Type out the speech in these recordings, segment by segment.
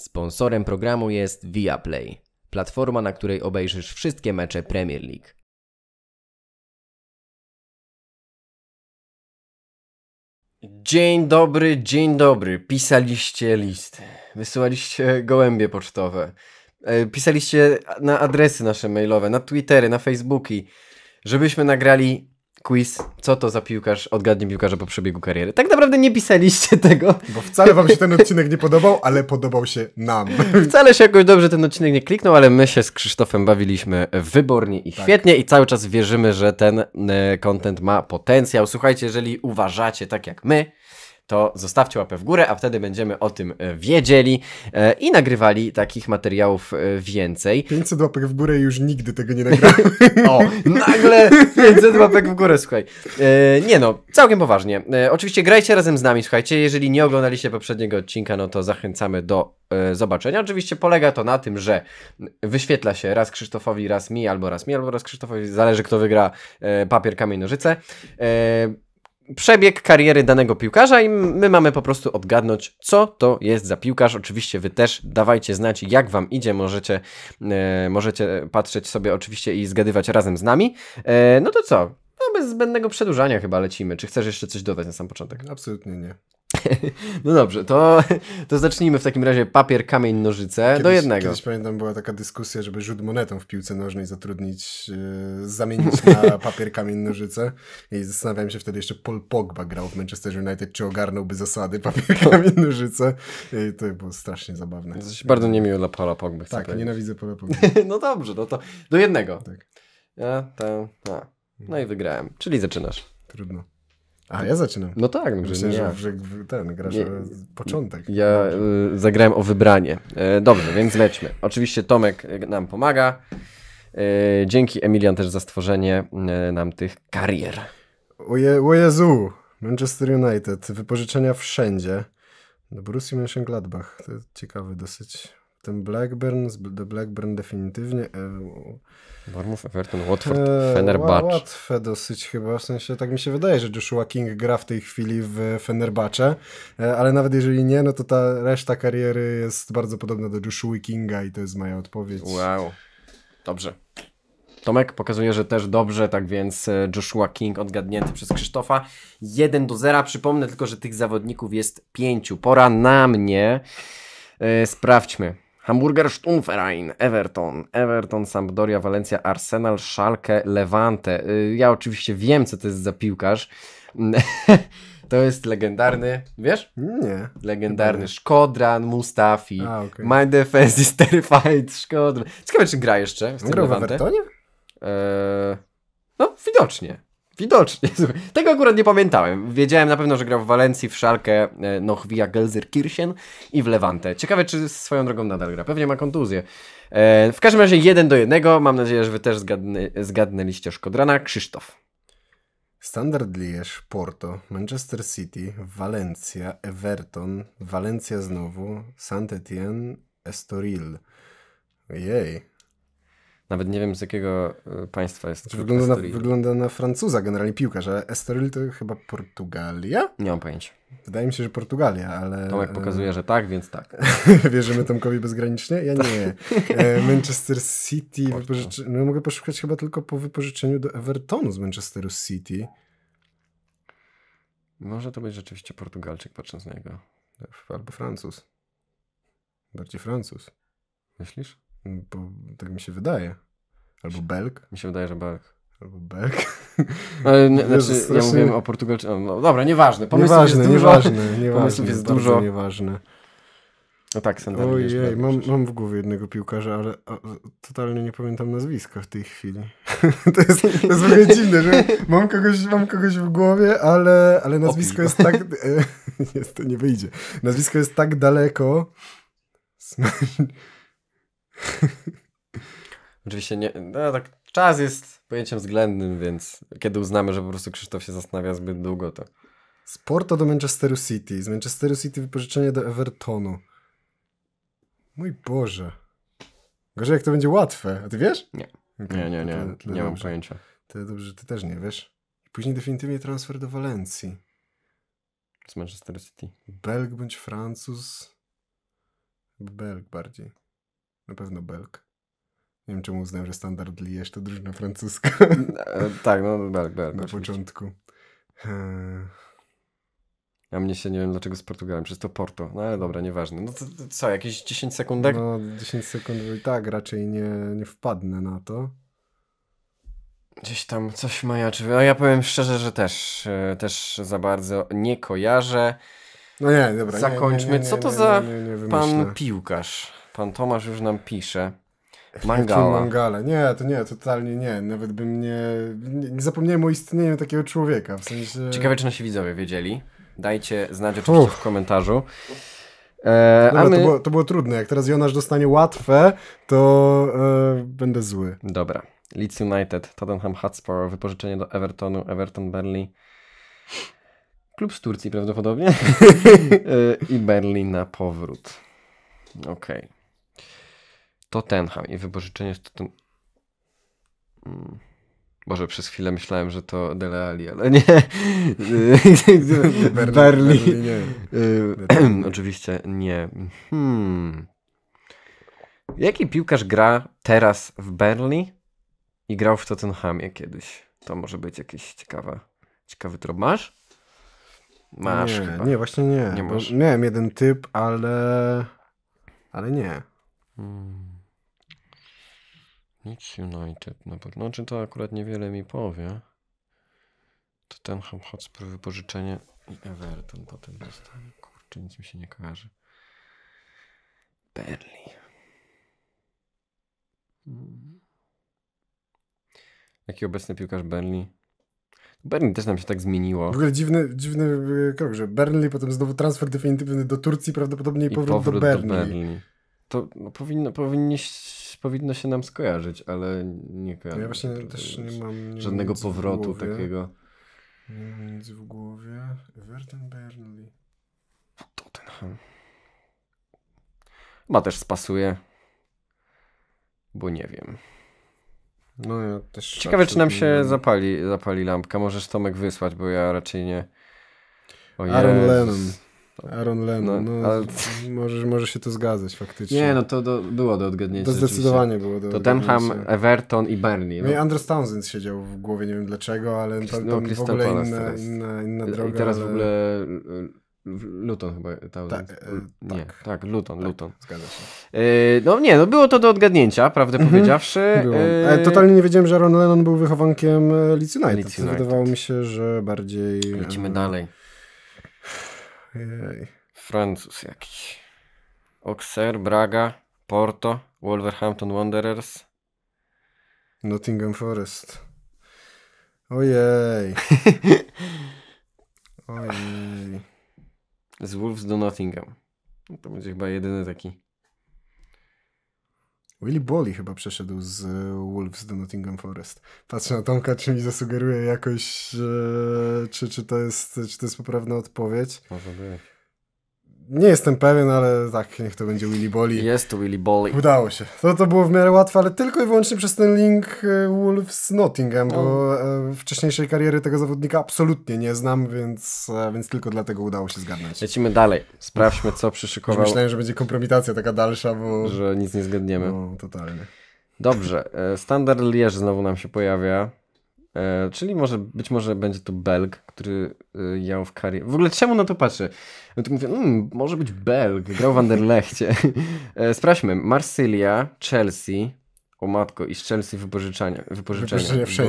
Sponsorem programu jest Viaplay, platforma, na której obejrzysz wszystkie mecze Premier League. Dzień dobry, dzień dobry. Pisaliście listy, wysyłaliście gołębie pocztowe, e, pisaliście na adresy nasze mailowe, na Twittery, na Facebooki, żebyśmy nagrali quiz, co to za piłkarz, Odgadnij piłkarza po przebiegu kariery. Tak naprawdę nie pisaliście tego. Bo wcale wam się ten odcinek nie podobał, ale podobał się nam. Wcale się jakoś dobrze ten odcinek nie kliknął, ale my się z Krzysztofem bawiliśmy wybornie i tak. świetnie i cały czas wierzymy, że ten e, content ma potencjał. Słuchajcie, jeżeli uważacie tak jak my, to zostawcie łapę w górę, a wtedy będziemy o tym e, wiedzieli e, i nagrywali takich materiałów e, więcej. 500 łapek w górę już nigdy tego nie nagrałem. o, nagle 500 łapek w górę, słuchaj. Nie no, całkiem poważnie. Oczywiście grajcie razem z nami, słuchajcie. Jeżeli nie oglądaliście poprzedniego odcinka, no to zachęcamy do zobaczenia. Oczywiście polega to na tym, że wyświetla się raz Krzysztofowi, raz mi, albo raz mi, albo raz Krzysztofowi, zależy kto wygra papier, kamień, nożyce przebieg kariery danego piłkarza i my mamy po prostu odgadnąć, co to jest za piłkarz. Oczywiście wy też dawajcie znać, jak wam idzie, możecie, e, możecie patrzeć sobie oczywiście i zgadywać razem z nami. E, no to co? No bez zbędnego przedłużania chyba lecimy. Czy chcesz jeszcze coś dodać na sam początek? Absolutnie nie. No dobrze, to, to zacznijmy w takim razie papier, kamień, nożyce kiedyś, do jednego. Kiedyś pamiętam była taka dyskusja, żeby rzut monetą w piłce nożnej zatrudnić, yy, zamienić na papier, kamień, nożyce i zastanawiałem się wtedy jeszcze Paul Pogba grał w Manchester United, czy ogarnąłby zasady papier, tak. kamień, nożyce i to było strasznie zabawne. To jest bardzo niemiło dla Paula Pogby. Tak, powiedzieć. nienawidzę Paula Pogby. no dobrze, no to do jednego. Tak. Ja, to, a. No i wygrałem, czyli zaczynasz. Trudno. A ja zaczynam. No tak, no, Myślę, że, że, ten grasz nie, początek. Ja y, zagrałem o wybranie. E, dobrze, więc lećmy. Oczywiście Tomek nam pomaga. E, dzięki Emilian też za stworzenie e, nam tych karier. O, je, o Jezu! Manchester United, wypożyczenia wszędzie. Do Borussia Mönchengladbach, to ciekawy dosyć ten Blackburn, The Blackburn definitywnie. E, Bournemouth, Everton, Watford, e, Fenerbahce. Łatwe dosyć chyba, w sensie tak mi się wydaje, że Joshua King gra w tej chwili w Fenerbahçe, e, ale nawet jeżeli nie, no to ta reszta kariery jest bardzo podobna do Joshua Kinga i to jest moja odpowiedź. Wow, dobrze. Tomek pokazuje, że też dobrze, tak więc Joshua King odgadnięty przez Krzysztofa. 1 do 0. Przypomnę tylko, że tych zawodników jest pięciu. Pora na mnie. Sprawdźmy. Hamburger Sturmverein, Everton, Everton, Sampdoria, Valencia, Arsenal, Schalke, Levante. Y, ja oczywiście wiem, co to jest za piłkarz. To jest legendarny, wiesz? Nie. Legendarny nie. Szkodran, Mustafi. A, okay. My defense is terrified, Szkodran. Ciekawe, czy gra jeszcze w tym Grał w Evertonie? Eee, no, widocznie. Widocznie. Słuchaj. Tego akurat nie pamiętałem. Wiedziałem na pewno, że grał w Walencji, w Szalkę, e, Nochwija, Kirsien i w Levante. Ciekawe, czy swoją drogą nadal gra. Pewnie ma kontuzję. E, w każdym razie jeden do jednego. Mam nadzieję, że wy też zgadny, zgadnęliście Szkodrana. Krzysztof. Standard Liège, Porto, Manchester City, Valencia, Everton, Valencia znowu, Saint-Étienne, Estoril. Jej. Nawet nie wiem z jakiego y, państwa jest. Znaczy, wygląda, na, wygląda na Francuza generalnie piłkarz, ale Estoril to chyba Portugalia? Nie mam pojęcia. Wydaje mi się, że Portugalia, ale... Tomek e, pokazuje, że tak, więc tak. Wierzymy Tomkowi bezgranicznie? Ja nie. Tak. E, Manchester City wypożyczy... No mogę poszukać chyba tylko po wypożyczeniu do Evertonu z Manchesteru City. Może to być rzeczywiście Portugalczyk, patrząc na niego. Albo Francuz. Bardziej Francuz. Myślisz? Bo tak mi się wydaje. Albo Belg. Mi się wydaje, że Belg. Albo Belg. No, znaczy, strasznie... ja mówiłem o Portugalczyku. No, dobra, nieważne. Pomysłów nieważne, jest dużo. Nieważne, Pomysłów jest dużo. Nieważne. No tak, Santander. Ojej, mam, mam w głowie jednego piłkarza, ale totalnie nie pamiętam nazwiska w tej chwili. to, jest, to jest w dziwne, że mam kogoś, mam kogoś w głowie, ale, ale nazwisko jest tak... jest, to nie wyjdzie. Nazwisko jest tak daleko. Oczywiście nie, no tak, czas jest pojęciem względnym, więc kiedy uznamy, że po prostu Krzysztof się zastanawia zbyt długo, to... Z Porto do Manchesteru City, z Manchesteru City wypożyczenie do Evertonu. Mój Boże. Gorzej jak to będzie łatwe, a ty wiesz? Nie, nie, nie, nie, nie mam pojęcia. Tyle dobrze, że ty też nie wiesz. Później definitywnie transfer do Walencji. Z Manchester City. Belg bądź Francuz. Belg bardziej. Na pewno Belk. Nie wiem, czemu uznałem, że standard Liège to drużyna francuska. E, tak, no, no Belk, Belk. Na początku. Eee. Ja mnie się nie wiem dlaczego z Portugalem, przez to Porto. No ale dobra, nieważne. No to, to co, jakieś 10 no, sekund No 10 sekund i tak raczej nie, nie wpadnę na to. Gdzieś tam coś majaczy. No ja powiem szczerze, że też, e, też za bardzo nie kojarzę. No nie, dobra. Zakończmy. Nie, nie, nie, co to za pan piłkarz? Pan Tomasz już nam pisze. Mangala. Mangala. Nie, to nie, totalnie nie. Nawet bym nie, nie... Zapomniałem o istnieniu takiego człowieka. W sensie... Ciekawe, czy nasi widzowie wiedzieli. Dajcie znać oczywiście Uff. w komentarzu. E, Dobra, my... to, było, to, było, trudne. Jak teraz Jonasz dostanie łatwe, to e, będę zły. Dobra. Leeds United, Tottenham Hotspur, wypożyczenie do Evertonu, Everton Berlin. Klub z Turcji prawdopodobnie. E, I Berlin na powrót. Okej. Okay. Tottenham i wypożyczenie z Tottenham. Mm. Boże, przez chwilę myślałem, że to Dele Alli, ale nie. Berli yy, Oczywiście nie. Hmm. Jaki piłkarz gra teraz w Berli i grał w Tottenhamie kiedyś? To może być jakiś ciekawa, ciekawy trop. Masz? Masz nie, chyba. Nie, właśnie nie. nie masz. Miałem jeden typ, ale... Ale nie. Hmm. Nic United na pewno. Znaczy no, to akurat niewiele mi powie. To ten Hotspur wypożyczenie i Everton potem dostanie. Kurczę, nic mi się nie kojarzy. Berli. Hmm. Jaki obecny piłkarz Berli? Burnley też nam się tak zmieniło. W ogóle dziwny, dziwny y, krok, że Berlin potem znowu transfer definitywny do Turcji, prawdopodobnie i powrót, powrót do Burnley. To no, powinno, powinniście powinno się nam skojarzyć, ale nie kojarzę. Ja właśnie też nie mam nie żadnego powrotu takiego. Nie mam nic w głowie. Everton Burnley. Tottenham. Chyba też spasuje. Bo nie wiem. No ja też. Ciekawe, czy nam się zapali, zapali lampka. Możesz Tomek wysłać, bo ja raczej nie. O Aaron Lennon. Aaron Lennon, no, no ale... może, może się to zgadzać faktycznie. Nie, no to do, było do odgadnięcia. To zdecydowanie było do odgadnięcia. To Tottenham, Everton i Bernie. No, no. i Andrew Townsend siedział w głowie, nie wiem dlaczego, ale to był no, w ogóle inna, inna, inna, droga. I teraz ale... Y, y, w ogóle Luton chyba. Ta, e, mm, tak. Nie, tak, Luton, tak, Luton. Zgadza się. Y, no nie, no było to do odgadnięcia, prawdę mm powiedziawszy. E, totalnie nie wiedziałem, że Aaron Lennon był wychowankiem e, Leeds United. Leeds United. Wydawało mi się, że bardziej... Lecimy dalej. Ojej. Francuz jakiś. Auxerre, Braga, Porto, Wolverhampton Wanderers. Nottingham Forest. Ojej. Ojej. Z Wolves do Nottingham. To będzie chyba jedyny taki Willy Bolly chyba przeszedł z e, Wolves do Nottingham Forest. Patrzę na Tomka, czy mi zasugeruje jakoś, e, czy, czy, to jest, czy to jest poprawna odpowiedź. Może być. Nie jestem pewien, ale tak, niech to będzie Willy Bolly. Jest to Willy Bolly. Udało się. To, to było w miarę łatwe, ale tylko i wyłącznie przez ten link e, Wolves Nottingham, bo no. e, wcześniejszej kariery tego zawodnika absolutnie nie znam, więc, e, więc tylko dlatego udało się zgadnąć. Lecimy dalej. Sprawdźmy, co przyszykował. Myślałem, że będzie kompromitacja taka dalsza, bo... Że nic nie zgadniemy. No, totalnie. Dobrze. Standard Lierz znowu nam się pojawia. E, czyli może, być może będzie to Belg, który e, jał w karierze. W ogóle czemu na to patrzę? No to mówię, mm, może być Belg, grał w Anderlechcie. E, sprawdźmy, Marsylia, Chelsea, o matko, i z Chelsea wypożyczania. Wypożyczenia. Borussia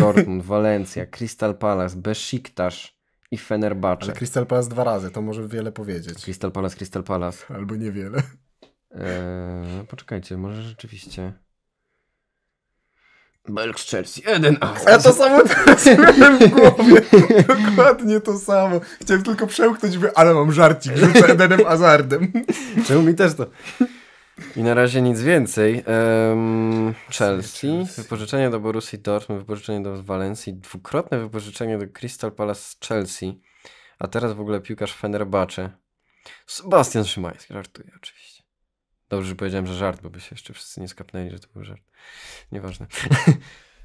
Dortmund, Walencja, Crystal Palace, Besiktasz i Fenerbahce. Ale Crystal Palace dwa razy, to może wiele powiedzieć. Crystal Palace, Crystal Palace. Albo niewiele. E, poczekajcie, może rzeczywiście. Belk z Chelsea, jeden a Ja to samo teraz miałem w głowie. Dokładnie to samo. Chciałem tylko przełknąć, ale mam żarcik, rzucę Edenem Azardem. Czemu mi też to? I na razie nic więcej. Um, Chelsea, wypożyczenie do Borussii Dortmund, wypożyczenie do Walencji, dwukrotne wypożyczenie do Crystal Palace z Chelsea, a teraz w ogóle piłkarz Fenerbahce. Sebastian Szymański, żartuje oczywiście. Dobrze, że powiedziałem, że żart, bo by się jeszcze wszyscy nie skapnęli, że to był żart. Nieważne.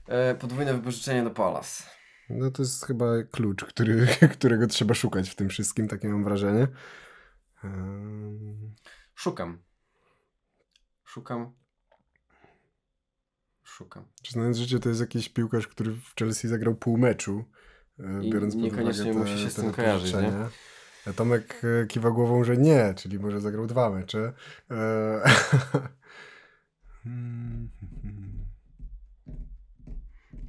E, podwójne wypożyczenie do Palace. No to jest chyba klucz, który, którego trzeba szukać w tym wszystkim, takie mam wrażenie. Um... Szukam. Szukam. Szukam. Przyznając życie, to jest jakiś piłkarz, który w Chelsea zagrał pół meczu, e, biorąc I pod uwagę niekoniecznie te, musi się z tym kojarzyć, nie? E, Tomek e, kiwa głową, że nie, czyli może zagrał dwa mecze. E, hmm.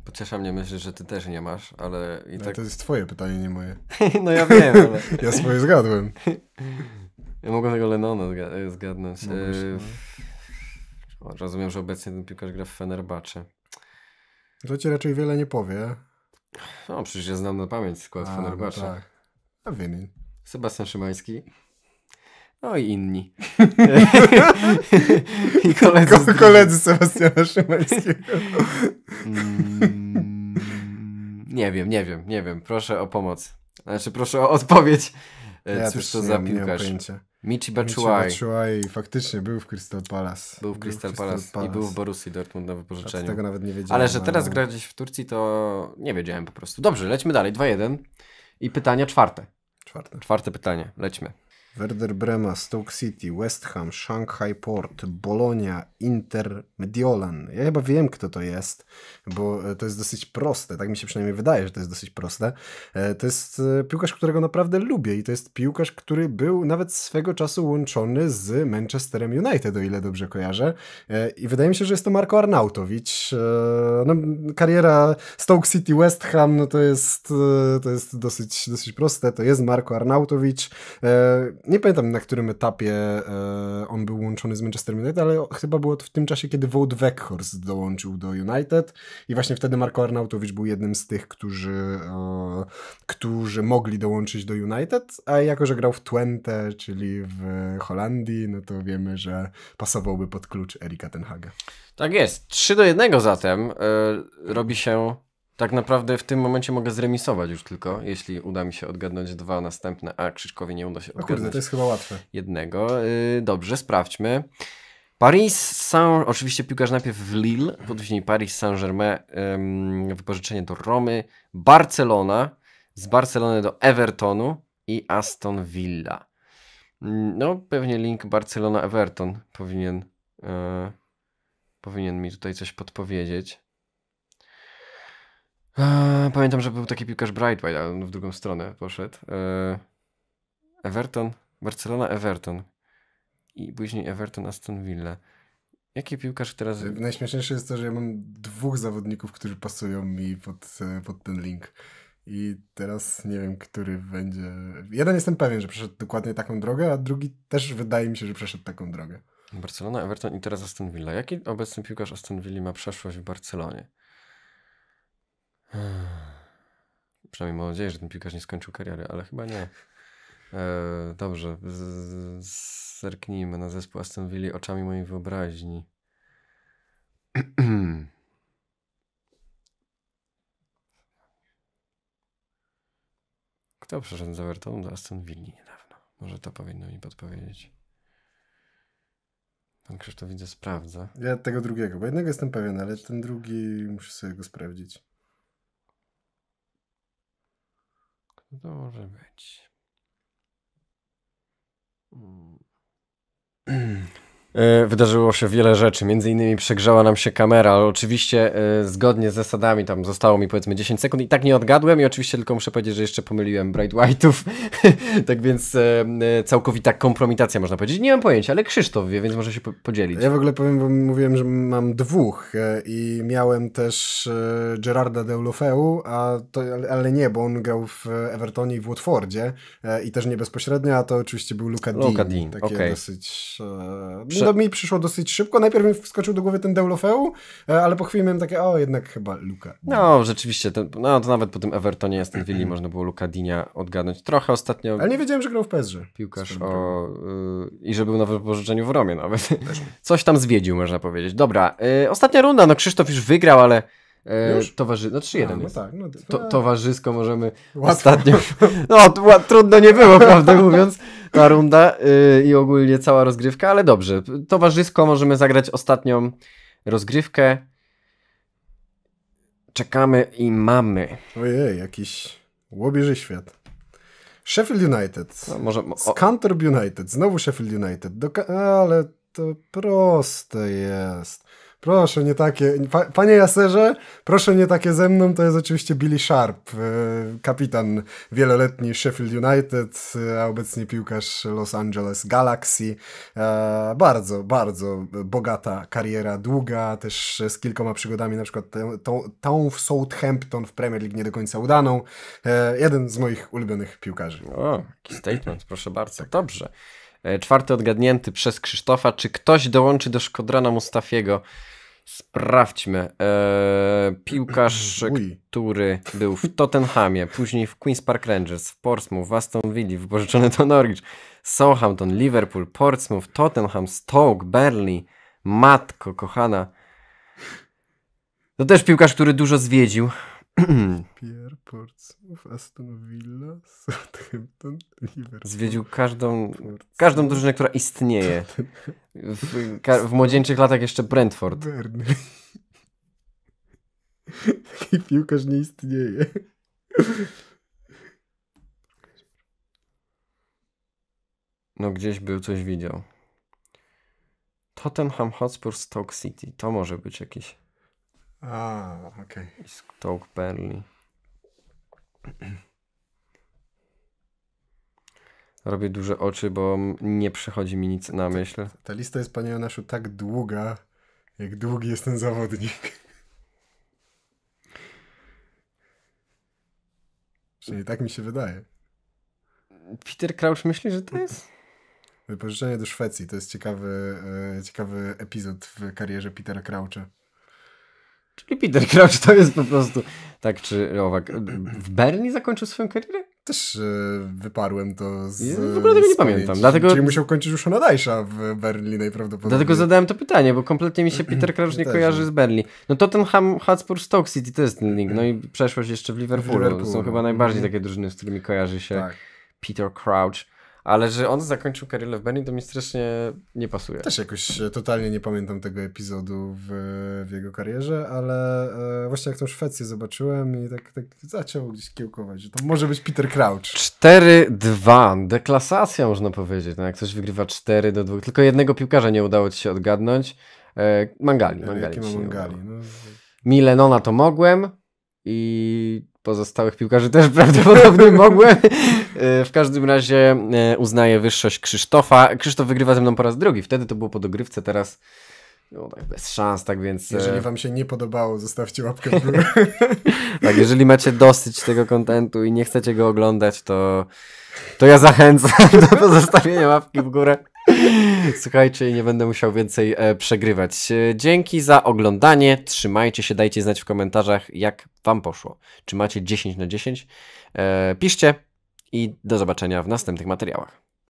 Pociesza mnie myśl, że ty też nie masz, ale i no tak... to jest twoje pytanie, nie moje. no ja wiem, ale... ja swoje zgadłem. ja mogłem tego Lenona zgadnąć. Mogłeś, no. rozumiem, że obecnie ten piłkarz gra w Fenerbahce. To ci raczej wiele nie powie. No, przecież ja znam na pamięć skład A, no Fenerbahce. No tak. A winien. Sebastian Szymański. No i inni. I koledzy. Ko koledzy Sebastiana Szymańskiego. Mm, nie wiem, nie wiem, nie wiem. Proszę o pomoc. Znaczy, proszę o odpowiedź. E, ja Cóż to za piłkarz? Michi Batshuayi. Michi faktycznie był w Crystal Palace. Był w Crystal, był Crystal Palace, Palace, i był w Borussii Dortmund na wypożyczeniu. tego nawet nie wiedziałem. Ale że no. teraz ale... gra gdzieś w Turcji to nie wiedziałem po prostu. Dobrze, lećmy dalej. 2-1 i pytanie czwarte. Czwarte. Czwarte pytanie, lećmy. Werder Brema, Stoke City, West Ham, Shanghai Port, Bologna, Inter, Mediolan. Ja chyba wiem, kto to jest, bo e, to jest dosyć proste. Tak mi się przynajmniej wydaje, że to jest dosyć proste. E, to jest e, piłkarz, którego naprawdę lubię i to jest piłkarz, który był nawet swego czasu łączony z Manchesterem United, o ile dobrze kojarzę. I wydaje mi się, że jest to Marko Arnautowicz. No, kariera Stoke City, West Ham, no to jest, to jest dosyć, dosyć proste. To jest Marko Arnautowicz nie pamiętam na którym etapie e, on był łączony z Manchester United, ale chyba było to w tym czasie, kiedy Wout Weghorst dołączył do United i właśnie wtedy Marko Arnautowicz był jednym z tych, którzy, e, którzy mogli dołączyć do United, a jako, że grał w Twente, czyli w Holandii, no to wiemy, że pasowałby pod klucz Erika Tenhaga. Tak jest. 3 do 1 zatem e, robi się tak naprawdę w tym momencie mogę zremisować już tylko, jeśli uda mi się odgadnąć dwa następne, a Krzyszkowi nie uda się odgadnąć. kurde, to jest chyba łatwe. Jednego. Y, dobrze, sprawdźmy. Paris Saint, oczywiście piłkarz najpierw w Lille, później Paris Saint-Germain, wypożyczenie do Romy, Barcelona, z Barcelony do Evertonu i Aston Villa. Mm, no, pewnie link Barcelona-Everton powinien, e, powinien mi tutaj coś podpowiedzieć. Pamiętam, że był taki piłkarz Brightway, ale on w drugą stronę poszedł. E, Everton, Barcelona, Everton. I później Everton, Aston Villa. Jaki piłkarz teraz... E, najśmieszniejsze jest to, że ja mam dwóch zawodników, którzy pasują mi pod, e, pod ten link. I teraz nie wiem, który będzie. Jeden jestem pewien, że przeszedł dokładnie taką drogę, a drugi też wydaje mi się, że przeszedł taką drogę. Barcelona, Everton i teraz Aston Villa. Jaki obecny piłkarz Aston Villa ma przeszłość w Barcelonie? Przynajmniej mam nadzieję, że ten piłkarz nie skończył kariery, ale chyba nie. E, dobrze, z, z, zerknijmy na zespół Aston Villa oczami mojej wyobraźni. Kto przeszedł z Evertonu do Aston Villa niedawno? Może to powinno mi podpowiedzieć. Pan Krzysztof widzę sprawdza. Ja tego drugiego, bo jednego jestem pewien, ale ten drugi muszę sobie go sprawdzić. To może być. Hmm. E, wydarzyło się wiele rzeczy, między innymi przegrzała nam się kamera, ale oczywiście e, zgodnie z zasadami tam zostało mi powiedzmy 10 sekund i tak nie odgadłem i oczywiście tylko muszę powiedzieć, że jeszcze pomyliłem Bright White'ów, tak więc e, całkowita kompromitacja można powiedzieć. Nie mam pojęcia, ale Krzysztof wie, więc może się podzielić. Ja w ogóle powiem, bo mówiłem, że mam dwóch i miałem też Gerarda Deulofeu, a to, ale nie, bo on grał w Evertonie i w Watfordzie i też nie bezpośrednio, a to oczywiście był Luca Dean. Luca Dean, Takie okay. dosyć... No, że... do mnie przyszło dosyć szybko. Najpierw mi wskoczył do głowy ten Deulofeu, e, ale po chwili miałem takie, o jednak chyba Luka. No, rzeczywiście, ten, no to nawet po tym Evertonie ten Villa można było Luka Dinia odgadnąć. Trochę ostatnio... Ale nie wiedziałem, że grał w Pezrze. Piłkarz o... Y, i że był na wypożyczeniu w Romie nawet. Coś tam zwiedził, można powiedzieć. Dobra, y, ostatnia runda, no Krzysztof już wygrał, ale E, No 3-1 no Tak, no to... to... towarzysko możemy Łatwo. ostatnio... No trudno nie było, prawdę mówiąc, ta runda y, i ogólnie cała rozgrywka, ale dobrze. Towarzysko możemy zagrać ostatnią rozgrywkę. Czekamy i mamy. Ojej, jakiś łobieży świat. Sheffield United. No, może... O... United. Znowu Sheffield United. Do... Ale to proste jest. Proszę, nie takie. panie Jaserze, proszę nie takie ze mną. To jest oczywiście Billy Sharp, y, kapitan wieloletni Sheffield United, y, a obecnie piłkarz Los Angeles Galaxy. E, bardzo, bardzo bogata kariera, długa, też z kilkoma przygodami, na przykład tą, tą w Southampton w Premier League nie do końca udaną. E, jeden z moich ulubionych piłkarzy. O, jaki statement, proszę bardzo. Dobrze. E, czwarty odgadnięty przez Krzysztofa. Czy ktoś dołączy do Szkodrana Mustafiego? Sprawdźmy. Eee, piłkarz, Uj. który był w Tottenhamie, później w Queen's Park Rangers, w Portsmouth, w Aston Villa, wypożyczony do Norwich, Southampton, Liverpool, Portsmouth, Tottenham, Stoke, Burnley. Matko kochana. To też piłkarz, który dużo zwiedził. Pierre, Portsmouth, Aston Villa, Southampton, Liverpool. Zwiedził każdą, każdą drużynę, która istnieje. W, w młodzieńczych latach jeszcze Brentford. Burnley. Taki piłkarz nie istnieje. No gdzieś był, coś widział. Tottenham Hotspur Stoke City. To może być jakiś... A, okej. Okay. Stoke Burnley. Robię duże oczy, bo nie przychodzi mi nic na myśl. Ta, ta lista jest, panie Jonaszu, tak długa, jak długi jest ten zawodnik. Przynajmniej tak mi się wydaje. Peter Crouch myśli, że to jest? Wypożyczenie do Szwecji. To jest ciekawy, e, ciekawy epizod w karierze Petera Croucha. Czyli Peter Crouch to jest po prostu tak czy owak. W Bernie zakończył swoją karierę? Też e, wyparłem to z. Ja w ogóle tego nie pamiętam. Dlatego... Czyli musiał kończyć już Onadajsza w Berlin najprawdopodobniej. Dlatego zadałem to pytanie, bo kompletnie mi się Peter Crouch nie no. kojarzy z Berlin. No to ten Ham, Hotspur Stoke City to jest ten link. No i przeszłość jeszcze w Liverpoolu. W Są chyba najbardziej no. takie drużyny, z którymi kojarzy się tak. Peter Crouch ale że on zakończył karierę w Berlin, to mi strasznie nie pasuje. Też jakoś e, totalnie nie pamiętam tego epizodu w, w jego karierze, ale e, właśnie jak tą Szwecję zobaczyłem i tak, tak zaczęło gdzieś kiełkować, że to może być Peter Crouch. 4-2, deklasacja można powiedzieć, no, jak ktoś wygrywa 4 do 2, tylko jednego piłkarza nie udało ci się odgadnąć. E, mangali, e, Mangali. Jakie mangali? No. Milenona to mogłem i pozostałych piłkarzy też prawdopodobnie mogłem. E, w każdym razie e, uznaję wyższość Krzysztofa. Krzysztof wygrywa ze mną po raz drugi. Wtedy to było po dogrywce, teraz no tak, bez szans, tak więc... E, jeżeli wam się nie podobało, zostawcie łapkę w górę. tak, jeżeli macie dosyć tego kontentu i nie chcecie go oglądać, to, to ja zachęcam do pozostawienia łapki w górę. Słuchajcie, nie będę musiał więcej e, przegrywać. E, dzięki za oglądanie. Trzymajcie się, dajcie znać w komentarzach, jak Wam poszło. Czy macie 10 na 10? E, piszcie i do zobaczenia w następnych materiałach.